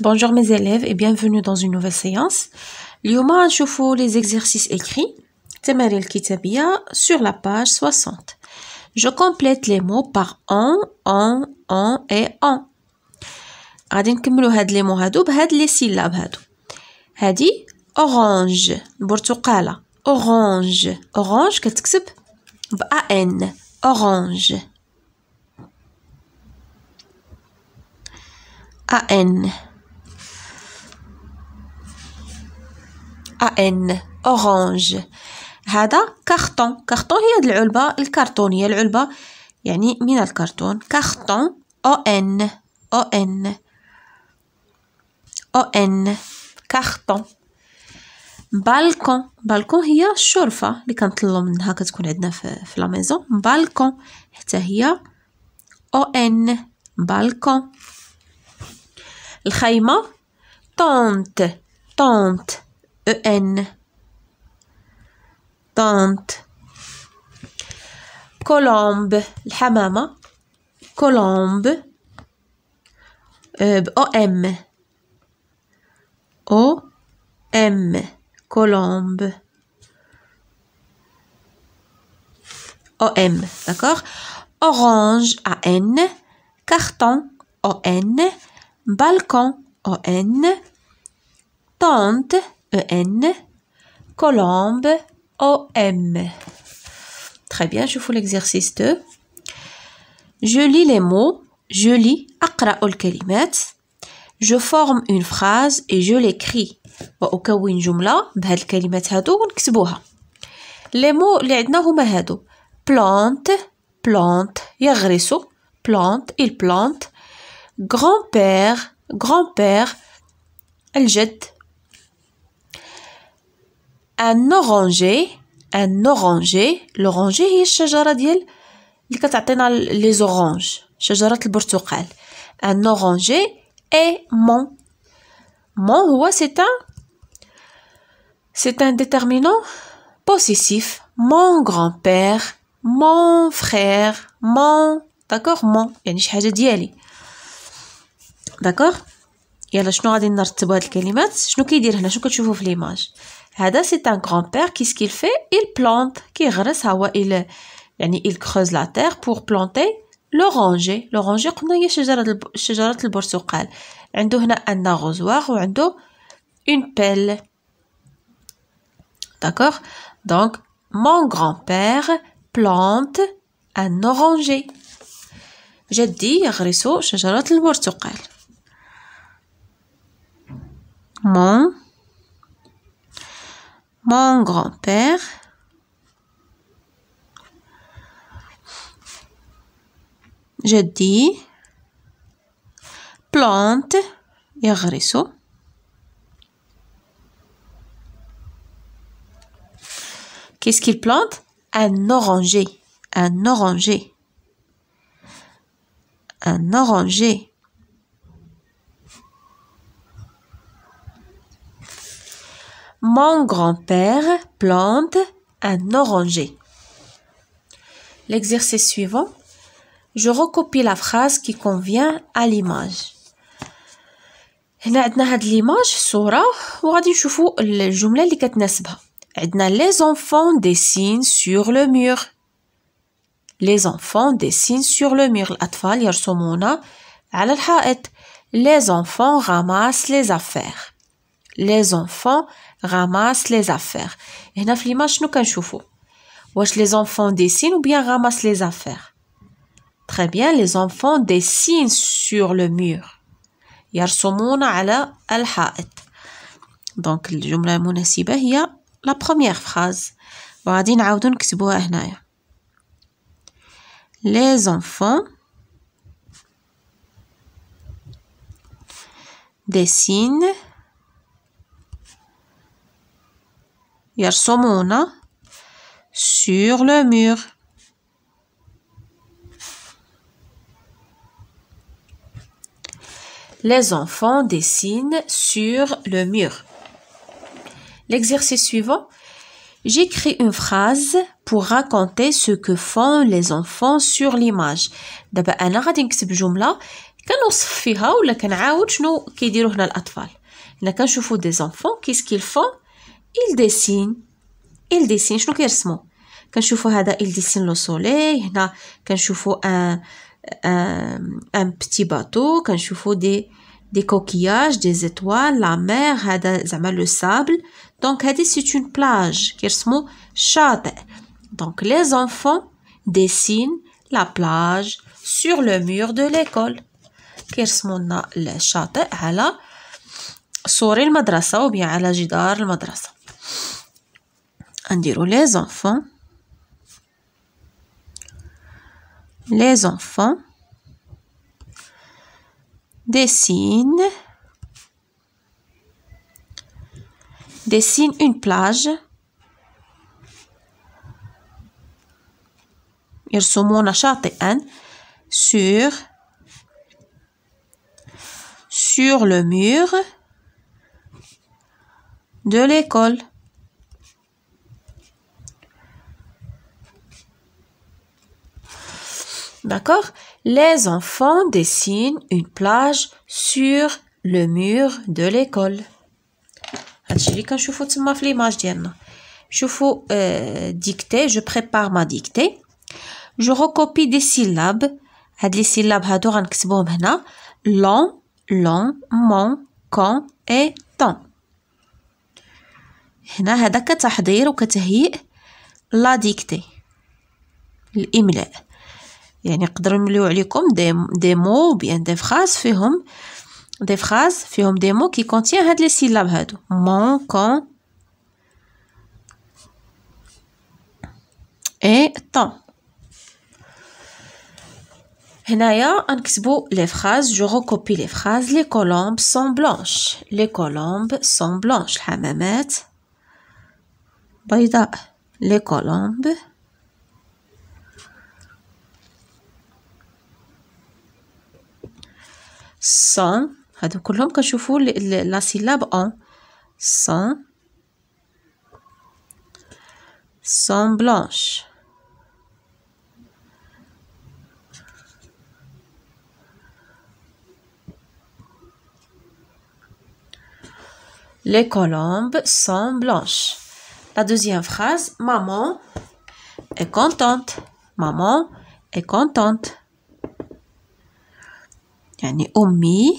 Bonjour mes élèves et bienvenue dans une nouvelle séance. vous نشوفوا les exercices écrits el kitabia sur la page 60. Je complète les mots par en »,« en »,« en » et on. غادي نكملوا هاد لي مو هادو بهاد لي syllabes هادو. Hadi, orange برتقالة orange orange كتكتب a orange a n ان أورانج هذا كارتون كارتون هي العلبة الكرتونية العلبة يعني من الكرتون كارتون أو إن أو إن أو إن كارتون بالكون بالكون هي الشرفة اللي كنطلو منها كتكون عندنا في, في لا ميزون بالكون حتى هي أو إن بالكون الخيمة طونت طونت E-N tante, colombe L'hamama colombe euh, o m o m colombe o m d'accord orange a n carton o n balcon o n tante E-N, colombe, O-M. Très bien, je fais l'exercice 2. Je lis les mots, je lis je forme une phrase et je l'écris. mots, les mots الكلمات هادو ونكتبوها Les mots اللي عندنا هما هادو Plante, plante il plante grand-père grand-père الجد un orangé, un orangé, l'orangé est cher il, il les les oranges, je le un orangé est mon. mon, c'est un. c'est un déterminant, possessif. mon grand-père, mon frère, mon, d'accord, mon, et nous d'accord. يلا شنو غادي نرتبوا هاد الكلمات شنو كيدير هنا شنو كتشوفوا في ليماج هذا سي ان غران بير كيس كيل في il plante كيغرس ها هو il يعني il creuse la terre pour planter l'oranger l'oranger قلنا هي شجره شجره البرتقال عنده هنا ان غوزوار وعنده اون بيل داكور دونك مون grand بير plante un oranger جدي يغرس شجره البرتقال mon, mon grand-père, je dis plante يغرس Qu'est-ce qu'il plante Un oranger. Un oranger. Un oranger. Mon grand-père plante un oranger. L'exercice suivant, je recopie la phrase qui convient à l'image. هنا عندنا هاد ليماج صورة وغادي نشوفو الجملة اللي كتناسبها عندنا les enfants dessinent sur le mur les enfants dessinent sur le mur الأطفال يرسمون على الحائط les enfants ramassent les affaires les enfants ramasse les affaires. Et هنا في l'image شنو كنشوفوا les enfants dessinent ou bien ramassent les affaires Très bien, les enfants dessinent sur le mur. يرسمون على الحائط. Donc il المناسبة هي la première phrase. وغادي نعاودو نكتبوها هنايا. Les enfants dessinent يرسمون sur le mur Les enfants dessinent sur le mur. L'exercice suivant. J'écris une phrase pour raconter ce que font les enfants sur l'image. دابا انا غادي نكتب جمله كنوصف فيها ولا كنعاود شنو كيديروا هنا الاطفال هنا كنشوفوا دي زونفون كيس qu'ils font? il dessine il dessine شنو كيرسمو كنشوفو هذا il dessine لو soleil هنا كنشوفو ان ان ان بيتي باتو كنشوفو دي دي كوكياج دي زيتوال لا مير هذا زعما لو سابل دونك هذه سي اون بلاج كيرسمو شاطئ دونك لي زونفون ديسين لا بلاج سور لو مور دو ليكول كيرسمو لنا الشاطئ على سور المدرسه وبيع على جدار المدرسه on dit les enfants. Les enfants dessinent, dessinent une plage. Ils sont mon acharté un sur, sur le mur de l'école. D'accord. Les enfants dessinent une plage sur le mur de l'école. Atteli, quand je fais ma flemmagen, je fais euh, dictée. Je prépare ma dictée. Je recopie des syllabes. Des syllabes, tu vas voir maintenant. Long, long, mon, con et ton. Hena, haddak la dictée. L'imla. يعني نقدروا نمليو عليكم دي دي مو بيان دي فراز فيهم دي فراز فيهم دي مو كي كونتيان هاد لي سيلاب هادو مون كون اي طون هنايا نكتبو لي فراز جو ريكوبي لي فراز لي كولومب سون بلانش لي كولومب سون بلانش الحمامات بيضاء لي كولومب Quand هادو كلهم كنشوفوا la syllabe en sans sont blanche Les colombes sont blanches. La deuxième phrase, maman est contente. Maman est contente yani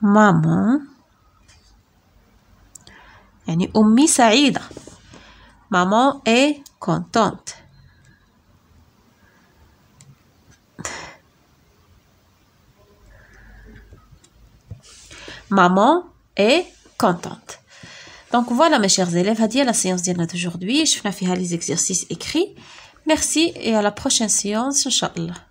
maman, yani ummi saïda. Maman est contente. Maman est contente. Donc voilà mes chers élèves, à dire la séance d'aujourd'hui. Je faire les exercices écrits. Merci et à la prochaine séance, Inch'Allah.